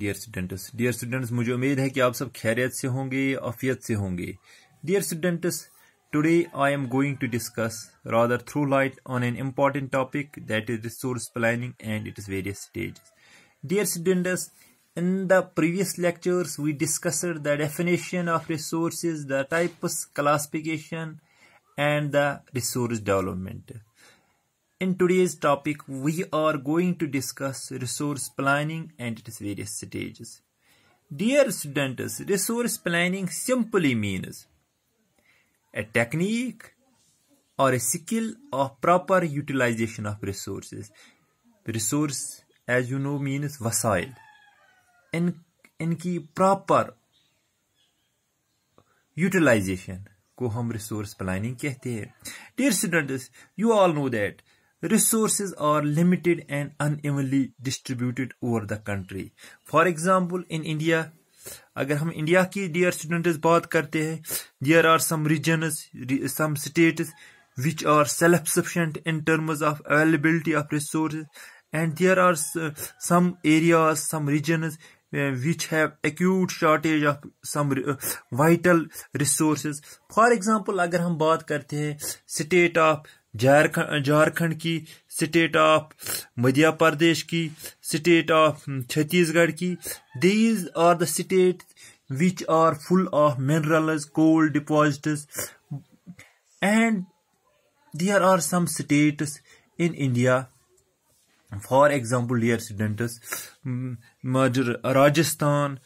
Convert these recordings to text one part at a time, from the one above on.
Dear students dear students मुझे उम्मीद है कि आप सब खैरियत से होंगे अफियत से होंगे dear students today I am going to discuss rather through light on an important topic that is resource planning and its various Dear students, in the previous lectures we discussed the definition of resources, the types, classification and the resource development. In today's topic, we are going to discuss resource planning and its various stages. Dear students, resource planning simply means a technique or a skill of proper utilization of resources. Resource, as you know, means vasail. In, इनकी proper utilization ko hum resource planning कहते hai. Dear students, you all know that. resources are limited and unevenly distributed over the country. For example, in India, agar hum india ki dear students baat karte hain there are some regions some states which are self-sufficient in terms of availability of resources and there are some areas some regions which have acute shortage of some vital resources for example agar hum baat karte hain state of Jharkhand Jharkhand की state of मध्य प्रदेश की state of Chhattisgarh की these are the state which are full of minerals coal deposits and there are some states in India for example dear students Rajasthan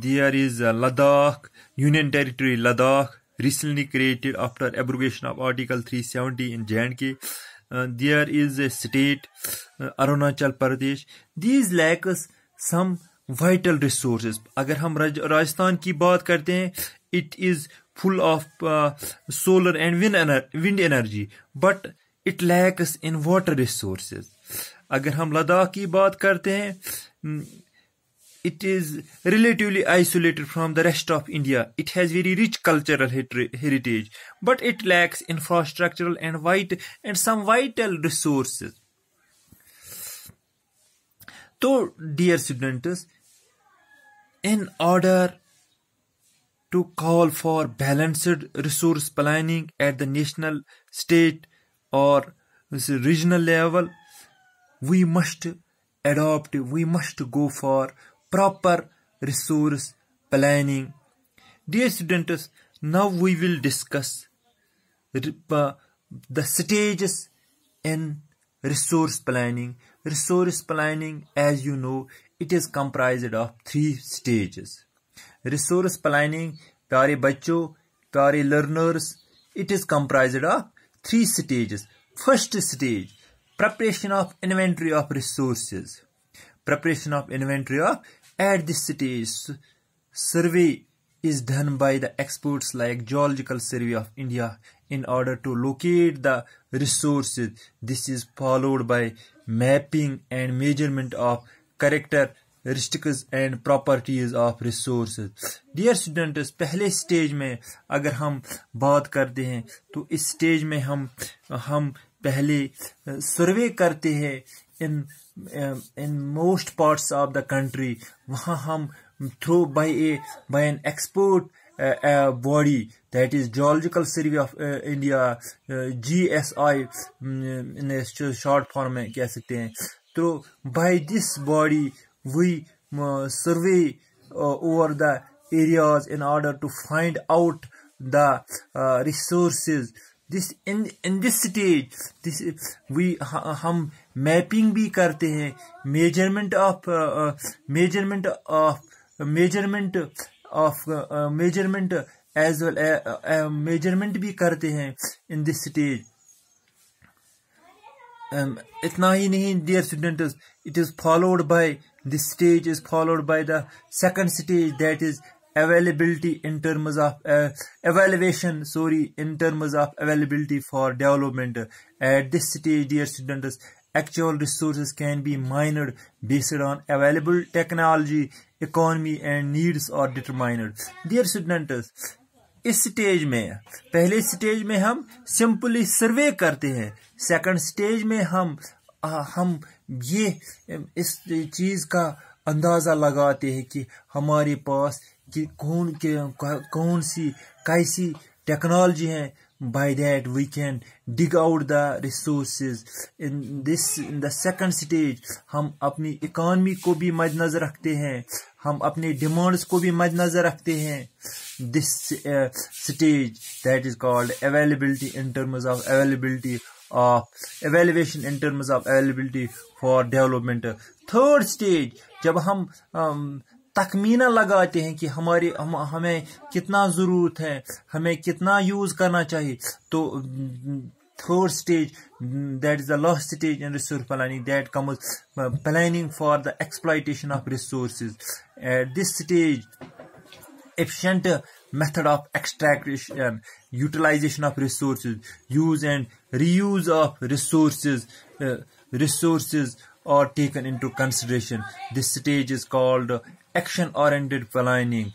there is Ladakh union territory Ladakh recently created after abrogation of Article 370 in J&K. Uh, there is a state, uh, Arunachal Pradesh. These lacks some vital resources. अगर हम राज, राजस्थान की बात करते हैं it is full of uh, solar and wind, ener wind energy, but it lacks in water resources. अगर हम लद्दाख की बात करते हैं it is relatively isolated from the rest of India. It has very rich cultural heritage, but it lacks infrastructural and vital and some vital resources. So, dear students, in order to call for balanced resource planning at the national, state, or regional level, we must adopt, we must go for proper resource planning. Dear students, now we will discuss the stages in resource planning. Resource planning, as you know, it is comprised of three stages. Resource planning, tare bacho, tare learners, it is comprised of three stages. First stage, preparation of inventory of resources. Preparation of inventory of At this stage, survey is done by the experts like Geological Survey of India in order to locate the resources. This is followed by mapping and measurement of characteristics and properties of resources. Dear students, पहले stage में अगर हम बात करते हैं तो इस stage में हम हम पहले सर्वे करते हैं in in most parts of the country वहाँ हम through by a by an expert body that is geological survey of India G S I short form में कह सकते हैं तो by this body we survey over the areas in order to find out the resources this in in this stage this we हम mapping भी करते हैं measurement of measurement of measurement of measurement as well measurement भी करते हैं in this stage इतना ही नहीं dear students it is followed by this stage is followed by the second stage that is availability in terms of uh, evaluation sorry in terms of availability for development at this stage dear students actual resources can be mined based on available technology economy and needs are determined dear students इस stage में पहले stage में हम simply सर्वे करते हैं second stage में हम आ, हम ये इस चीज का अंदाज़ा लगाते हैं कि हमारे पास कि कौन के कौन सी कैसी टेक्नोलॉजी है by that we can dig out the resource in this in the second stage हम अपनी इकॉनमी को भी मद्दनज़र रखते हैं हम अपने डिमांड्स को भी मद्दनज़र रखते हैं this stage that is called availability in terms of availability of in in terms of availability for development third stage jab um, तखमीना लगाते हैं कि हमारे हम, हमें कितना ज़रूरत है हमें कितना यूज़ करना चाहिए तो third stage that is the last stage in resource planning that comes planning for the exploitation of resource at this stage efficient method of extraction, utilization of resources, use and reuse of resources, uh, resources are taken into consideration. This stage is called action-oriented planning.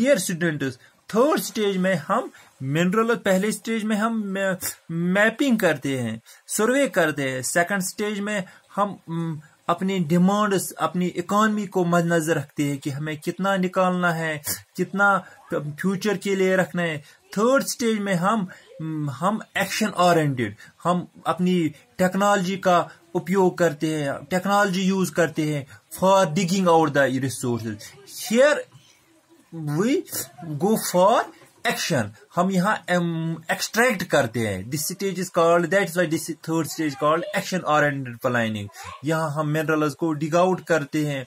Dear students, third stage में हम mineral और पहले stage में हम mapping करते हैं सर्वे करते हैं सेकंड स्टेज में हम अपनी डिमांड्स अपनी इकॉनमी को मद्देनजर रखते हैं कि हमें कितना निकालना है कितना फ्यूचर के लिए रखना है थर्ड स्टेज में हम हम एक्शन ओरिएंटेड हम अपनी टेक्नोलॉजी का उपयोग करते हैं टेक्नोलॉजी यूज करते हैं for digging out the resources here we go for action हम यहाँ एक्सट्रैक्ट um, करते हैं this stage is called that is this third stage called action oriented planning यहाँ हम मिनरल्स को डिग आउट करते हैं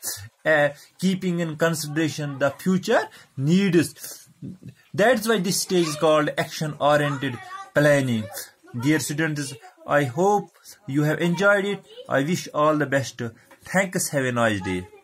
keeping in consideration the future needs is why this stage is called action oriented planning dear students I hope you have enjoyed it I wish all the best thanks have a nice day